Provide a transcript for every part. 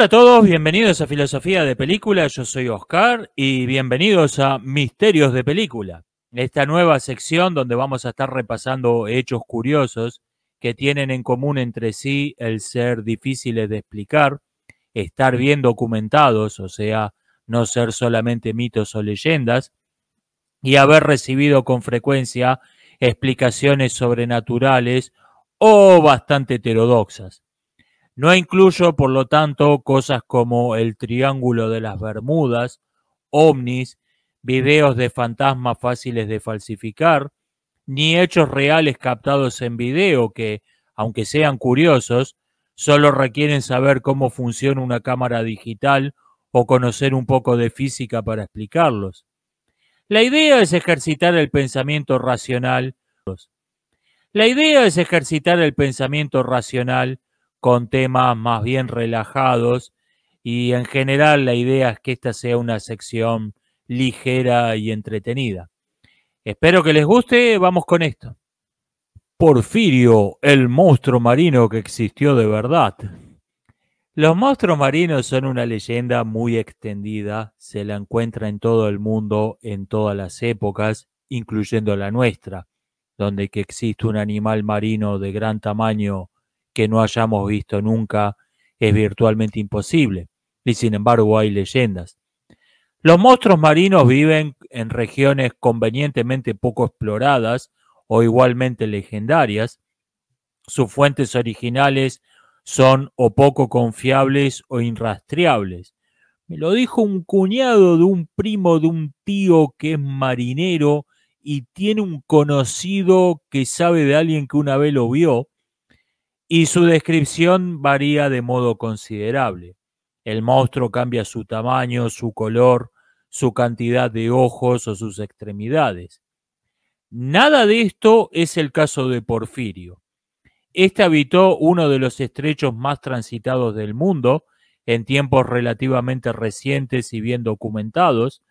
Hola a todos, bienvenidos a Filosofía de Película, yo soy Oscar y bienvenidos a Misterios de Película, esta nueva sección donde vamos a estar repasando hechos curiosos que tienen en común entre sí el ser difíciles de explicar, estar bien documentados, o sea, no ser solamente mitos o leyendas, y haber recibido con frecuencia explicaciones sobrenaturales o bastante heterodoxas. No incluyo, por lo tanto, cosas como el Triángulo de las Bermudas, ovnis, videos de fantasmas fáciles de falsificar, ni hechos reales captados en video que, aunque sean curiosos, solo requieren saber cómo funciona una cámara digital o conocer un poco de física para explicarlos. La idea es ejercitar el pensamiento racional. La idea es ejercitar el pensamiento racional con temas más bien relajados y en general la idea es que esta sea una sección ligera y entretenida. Espero que les guste, vamos con esto. Porfirio, el monstruo marino que existió de verdad. Los monstruos marinos son una leyenda muy extendida, se la encuentra en todo el mundo, en todas las épocas, incluyendo la nuestra, donde que existe un animal marino de gran tamaño que no hayamos visto nunca es virtualmente imposible, y sin embargo hay leyendas. Los monstruos marinos viven en regiones convenientemente poco exploradas o igualmente legendarias. Sus fuentes originales son o poco confiables o inrastreables. Me lo dijo un cuñado de un primo de un tío que es marinero y tiene un conocido que sabe de alguien que una vez lo vio y su descripción varía de modo considerable. El monstruo cambia su tamaño, su color, su cantidad de ojos o sus extremidades. Nada de esto es el caso de Porfirio. Este habitó uno de los estrechos más transitados del mundo, en tiempos relativamente recientes y bien documentados.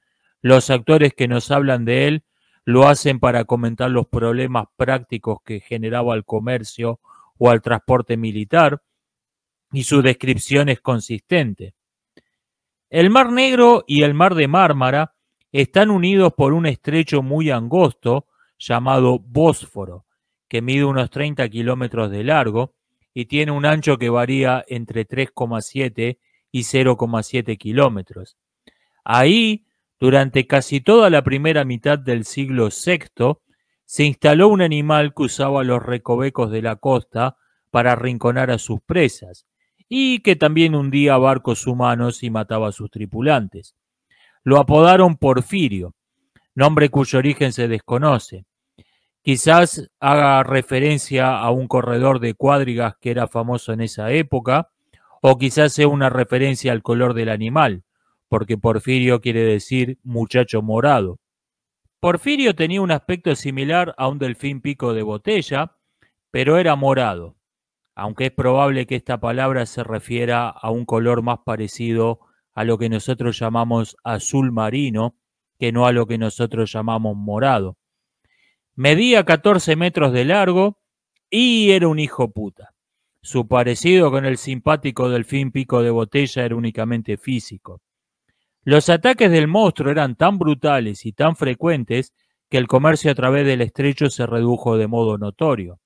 Los actores que nos hablan de él lo hacen para comentar los problemas prácticos que generaba el comercio o al transporte militar, y su descripción es consistente. El Mar Negro y el Mar de Mármara están unidos por un estrecho muy angosto llamado Bósforo, que mide unos 30 kilómetros de largo y tiene un ancho que varía entre 3,7 y 0,7 kilómetros. Ahí, durante casi toda la primera mitad del siglo VI, se instaló un animal que usaba los recovecos de la costa para arrinconar a sus presas y que también hundía barcos humanos y mataba a sus tripulantes. Lo apodaron Porfirio, nombre cuyo origen se desconoce. Quizás haga referencia a un corredor de cuadrigas que era famoso en esa época, o quizás sea una referencia al color del animal, porque Porfirio quiere decir muchacho morado. Porfirio tenía un aspecto similar a un delfín pico de botella, pero era morado, aunque es probable que esta palabra se refiera a un color más parecido a lo que nosotros llamamos azul marino, que no a lo que nosotros llamamos morado. Medía 14 metros de largo y era un hijo puta. Su parecido con el simpático delfín pico de botella era únicamente físico. Los ataques del monstruo eran tan brutales y tan frecuentes que el comercio a través del estrecho se redujo de modo notorio.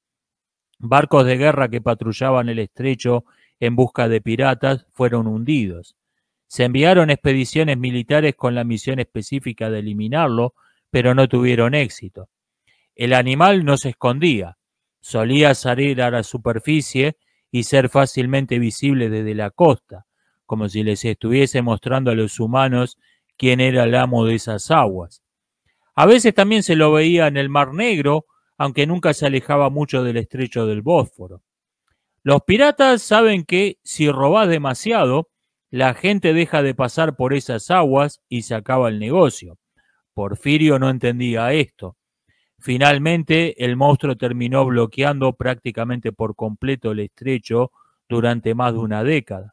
Barcos de guerra que patrullaban el estrecho en busca de piratas fueron hundidos. Se enviaron expediciones militares con la misión específica de eliminarlo, pero no tuvieron éxito. El animal no se escondía, solía salir a la superficie y ser fácilmente visible desde la costa como si les estuviese mostrando a los humanos quién era el amo de esas aguas. A veces también se lo veía en el Mar Negro, aunque nunca se alejaba mucho del estrecho del Bósforo. Los piratas saben que si robás demasiado, la gente deja de pasar por esas aguas y se acaba el negocio. Porfirio no entendía esto. Finalmente, el monstruo terminó bloqueando prácticamente por completo el estrecho durante más de una década.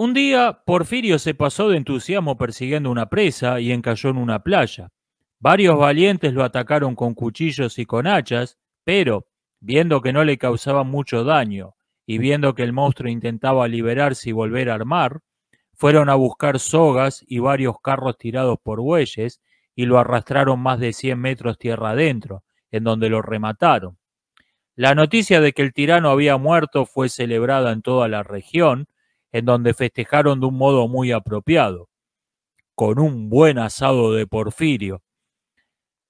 Un día, Porfirio se pasó de entusiasmo persiguiendo una presa y encalló en una playa. Varios valientes lo atacaron con cuchillos y con hachas, pero, viendo que no le causaba mucho daño y viendo que el monstruo intentaba liberarse y volver a armar, fueron a buscar sogas y varios carros tirados por bueyes y lo arrastraron más de 100 metros tierra adentro, en donde lo remataron. La noticia de que el tirano había muerto fue celebrada en toda la región, en donde festejaron de un modo muy apropiado, con un buen asado de Porfirio.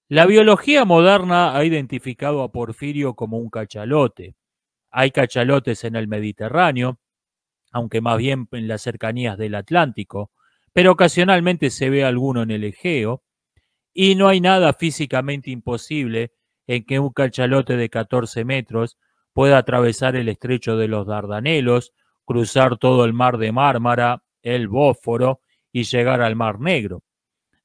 La biología moderna ha identificado a Porfirio como un cachalote. Hay cachalotes en el Mediterráneo, aunque más bien en las cercanías del Atlántico, pero ocasionalmente se ve alguno en el Egeo, y no hay nada físicamente imposible en que un cachalote de 14 metros pueda atravesar el estrecho de los Dardanelos cruzar todo el mar de Mármara, el Bósforo y llegar al Mar Negro.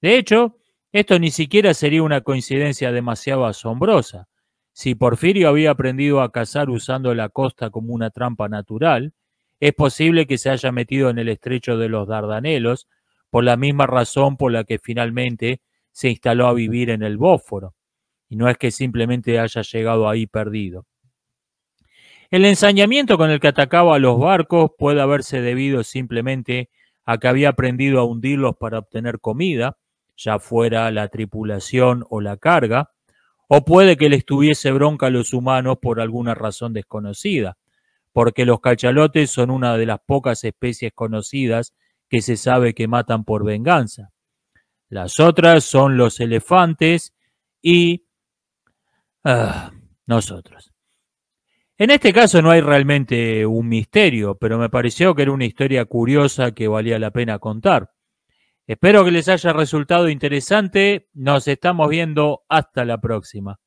De hecho, esto ni siquiera sería una coincidencia demasiado asombrosa. Si Porfirio había aprendido a cazar usando la costa como una trampa natural, es posible que se haya metido en el estrecho de los Dardanelos por la misma razón por la que finalmente se instaló a vivir en el Bósforo. Y no es que simplemente haya llegado ahí perdido. El ensañamiento con el que atacaba a los barcos puede haberse debido simplemente a que había aprendido a hundirlos para obtener comida, ya fuera la tripulación o la carga, o puede que le estuviese bronca a los humanos por alguna razón desconocida, porque los cachalotes son una de las pocas especies conocidas que se sabe que matan por venganza. Las otras son los elefantes y ah, nosotros. En este caso no hay realmente un misterio, pero me pareció que era una historia curiosa que valía la pena contar. Espero que les haya resultado interesante. Nos estamos viendo hasta la próxima.